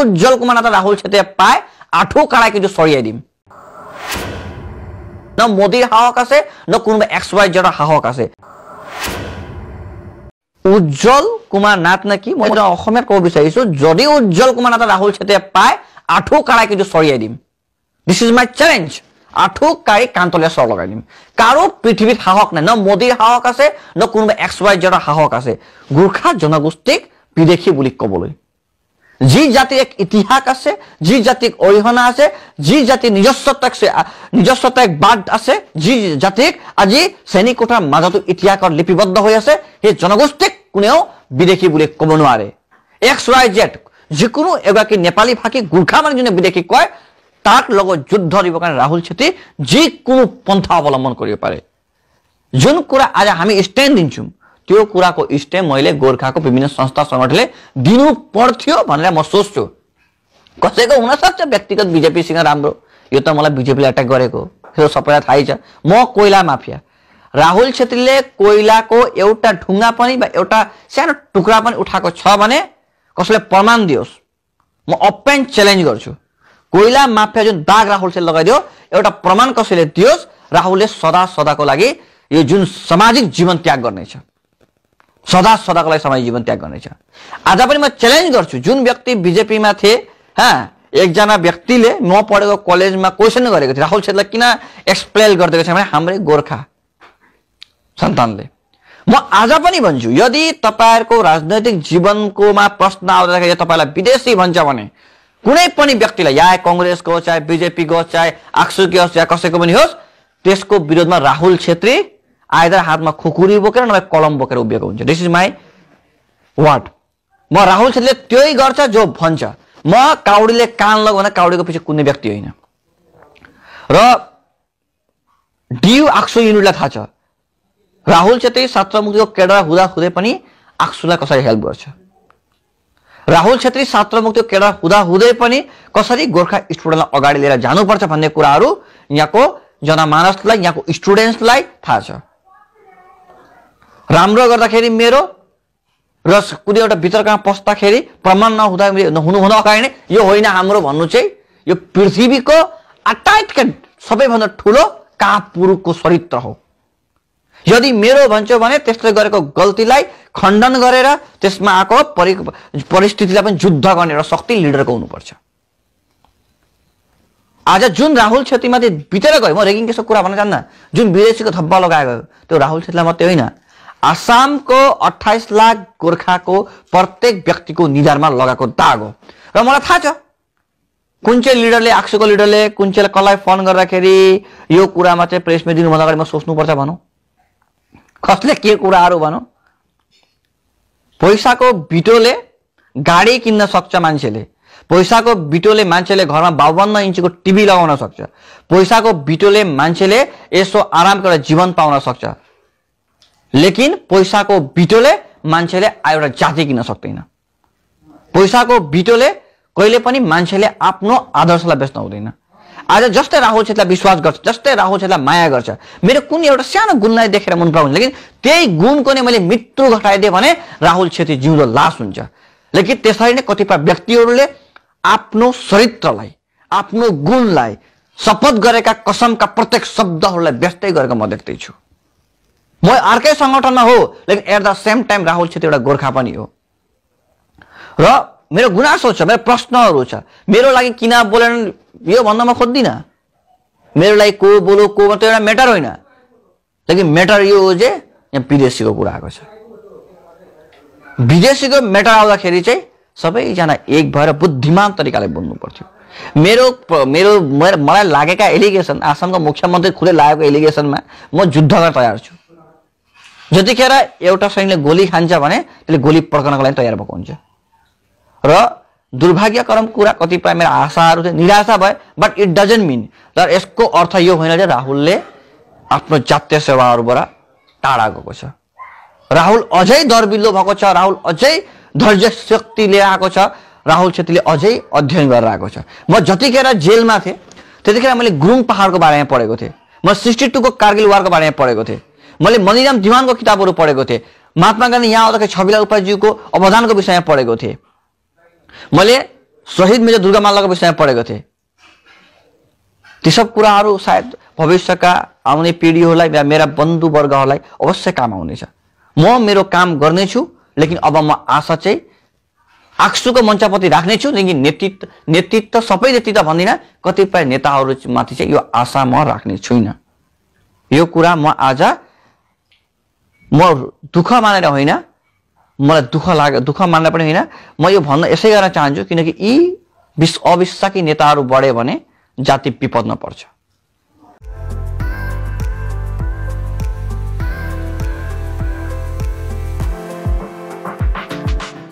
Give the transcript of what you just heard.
উজ্জ্বল কুমার এটা রাহুল ছেত্রে পায় আঠু কাড়ায় কিন্তু সরিয়ে দিম ন মোদীর সাহস আছে ন কোনোবা এক্স ওয়াই জেড সাহস আছে উজ্জ্বল কুমার নাথ নাকি মই অসমত কব বিচাৰিছো যদি উজ্জ্বল কুমার নাথ রাহুল ছেত্রে পায় আঠু কাড়ায় কিন্তু সরিয়ে দিম দিস ইজ মাই চ্যালেঞ্জ আঠু কাড়ি কান্তলে চৰ লগাই দিম কাৰো পৃথিৱীত সাহস নাই ন মোদীৰ সাহস আছে ন কোনোবা এক্স ৱাই জেডৰ সাহস আছে গোৰ্খা জনগোষ্ঠীক বিদেশী বুলি কবলৈ যি জাতিৰ এক ইতিহাস আছে যি জাতিক অৰিহণা আছে যি জাতিৰ নিজস্বতা নিজস্বতা এক বাদ আছে যি জাতিক আজি শ্ৰেণীকোঠাৰ মাজতো ইতিহাসত লিপিবদ্ধ হৈ আছে সেই জনগোষ্ঠীক কোনেও বিদেশী বুলি ক'ব নোৱাৰে এক্স ৱাই জেড যিকোনো এগৰাকী নেপালী ভাষী গোৰ্খা মানুহজনে বিদেশী কয় তাক লগত যুদ্ধ দিবৰ কাৰণে ৰাহুল চেটি যিকোনো পন্থা অৱলম্বন কৰিব পাৰে যোনকোৰা আজি আমি ষ্টেণ্ড দিছোঁ त्यो कुराको स्टेप मैले गोर्खाको विभिन्न संस्था सङ्गठनले दिनु पर्थ्यो भनेर म सोच्छु कसैको हुनसक्छ व्यक्तिगत बिजेपीसँग राम्रो यो त मलाई बिजेपीले एट्याक गरेको त्यो सबैलाई थाहै छ म कोइला माफिया राहुल छेत्रीले कोइलाको एउटा ढुङ्गा पनि वा एउटा सानो टुक्रा पनि उठाएको छ भने कसैले प्रमाण दियोस् म ओपन च्यालेन्ज गर्छु कोइला माफिया जुन दाग राहुलले लगाइदियो एउटा प्रमाण कसैले दियोस् राहुलले सदा सदाको लागि यो जुन सामाजिक जीवन त्याग गर्नेछ सदा सदाको लागि समाज जीवन त्याग गर्नेछ आज पनि म च्यालेन्ज गर्छु जुन व्यक्ति बिजेपीमा थिए हाँ एकजना व्यक्तिले नपढेको कलेजमा क्वेसन गरेको थियो राहुल क्षेत्रलाई किन एक्सप्लेन गरिदिएको छ भने हाम्रै गोर्खा सन्तानले म आज पनि भन्छु यदि तपाईँहरूको राजनैतिक जीवनकोमा प्रश्न आउँदाखेरि तपाईँलाई विदेशी भन्छ भने कुनै पनि व्यक्तिलाई या कङ्ग्रेसको होस् चाहे बिजेपीको होस् चाहे आक्सुकी होस् या कसैको पनि होस् त्यसको विरोधमा राहुल छेत्री आइदर हातमा खुकुरी बोकेर नभए कलम बोकेर उभिएको हुन्छ दिस इज माई वाट म राहुल छेत्रीले त्यही गर्छ जो भन्छ म काउडीले कान लग लगाउँदा काउडीको पछि कुनै व्यक्ति होइन र डियु आक्सु युनिटलाई थाहा छ राहुल छेत्री छात्रमुक्तिको केडा हुँदा हुँदै पनि आक्सुलाई कसरी हेल्प गर्छ राहुल छेत्री सात्रमुक्तिको केडा हुँदा हुँदै पनि कसरी गोर्खा स्टुडेन्टलाई अगाडि लिएर जानुपर्छ भन्ने कुराहरू यहाँको जनमानसलाई यहाँको स्टुडेन्ट्सलाई थाहा छ राम्रो गर्दाखेरि मेरो र कुनै एउटा वितर्कमा पस्दाखेरि प्रमाण नहुँदा हुनुहुँदा अगाडि नै यो होइन हाम्रो भन्नु चाहिँ यो पृथ्वीको अटाइटका सबैभन्दा ठुलो कापुरुको चरित्र हो यदि मेरो भन्छ भने त्यसले गरेको गल्तीलाई खण्डन गरेर त्यसमा आएको परि परिस्थितिलाई पनि युद्ध गर्ने एउटा शक्ति लिडरको हुनुपर्छ आज जुन राहुल क्षेत्रीमाथि बितेर गयो म रेगिङ केसको कुरा भन्न चाहन्न जुन विदेशीको धब्बा लगाएको त्यो राहुल क्षेत्रीलाई मात्रै होइन आसामको अठाइस लाख गोर्खाको प्रत्येक व्यक्तिको निधारमा लगाएको दाग हो र मलाई थाहा छ कुन चाहिँ लिडरले आक्सुको लिडरले कुन चाहिँ कसलाई फोन गर्दाखेरि यो कुरामा चाहिँ प्रेसमै दिनुभन्दा अगाडि म सोच्नुपर्छ भनौँ कसले के कुराहरू भनौँ पैसाको बिटोले गाडी किन्न सक्छ मान्छेले पैसाको बिटोले मान्छेले घरमा बावन्न इन्चको टिभी लगाउन सक्छ पैसाको बिटोले मान्छेले यसो आरामको एउटा जीवन पाउन सक्छ लेकिन पैसाको बिटोले मान्छेले एउटा जाति किन्न सक्दैन पैसाको बिटोले कहिले पनि मान्छेले आफ्नो आदर्शलाई बेच्न हुँदैन आज जस्तै राहुल क्षेत्रलाई विश्वास गर्छ जस्तै राहुल क्षेत्रलाई माया गर्छ मेरो कुन एउटा सानो गुणलाई देखेर मन पराउँछ लेकिन त्यही गुणको नै मैले मृत्यु घटाइदिएँ भने राहुल क्षेत्री जिउँदो लास हुन्छ लेकिन त्यसरी नै कतिपय व्यक्तिहरूले आफ्नो चरित्रलाई आफ्नो गुणलाई शपथ गरेका कसमका प्रत्येक शब्दहरूलाई व्यस्तै गरेको म देख्दैछु म अर्कै सङ्गठनमा हो लेकिन at the same time Rahul Chhetri एउटा गोर्खा पनि हो र मेरो गुनासो छ मेरो प्रश्नहरू छ मेरो लागि किन बोलेन यो भन्न म खोज्दिनँ मेरो लागि को बोलो को त्यो एउटा म्याटर होइन लेकिन म्याटर यो हो जे यहाँ विदेशीको कुरा आएको छ विदेशीको म्याटर आउँदाखेरि चाहिँ सबैजना एक भएर बुद्धिमान तरिकाले बोल्नु पर्थ्यो मेरो मेरो मलाई लागेका एलिगेसन आसामको मुख्यमन्त्री खुले लागेको एलिगेसनमा म युद्ध तयार छु जतिखेर एउटा सैनिकले गोली खान्छ भने त्यसले गोली पड्काउनको लागि तयार भएको हुन्छ र दुर्भाग्यकरम कुरा कतिपय मेरो आशाहरू चाहिँ निराशा भए बट इट डजन्ट मिन तर यसको अर्थ यो होइन कि राहुलले आफ्नो जातीय सेवाहरूबाट टाढा गएको छ राहुल अझै दरबिल्लो भएको छ राहुल अझै धैर्य शक्ति लिएर आएको छ राहुल छेत्रीले अझै अध्ययन गरेर आएको छ म जतिखेर जेलमा थिएँ त्यतिखेर मैले गुरुङ पहाडको बारेमा पढेको थिएँ म सिक्सटी टूको कारगिल वारको बारेमा पढेको थिएँ मैले मनिराम दिवानको किताबहरू पढेको थिएँ महात्मा गान्धी यहाँ आउँदाखेरि छविला उपाध्यायको अवधानको विषयमा पढेको थिएँ मैले शहीद मेजर दुर्गा विषयमा पढेको थिएँ ती सब कुराहरू सायद भविष्यका आउने पिँढीहरूलाई या मेरा बन्धुवर्गहरूलाई अवश्य काम आउनेछ म मेरो काम गर्नेछु लेकिन अब म आशा चाहिँ आक्सुको मञ्चपति राख्नेछु लेकिन नेतृत्व नेतृत्व सबै नेतृत्व भन्दिनँ कतिपय नेताहरूमाथि चाहिँ यो आशा म राख्ने छुइनँ यो कुरा म आज म दुःख मानेर होइन मलाई दुःख लाग दुःख मान्न पनि होइन म यो भन्न यसै गर्न चाहन्छु किनकि यी विश्व अविश्वाकी नेताहरू बढ्यो भने जाति विपदमा पर्छ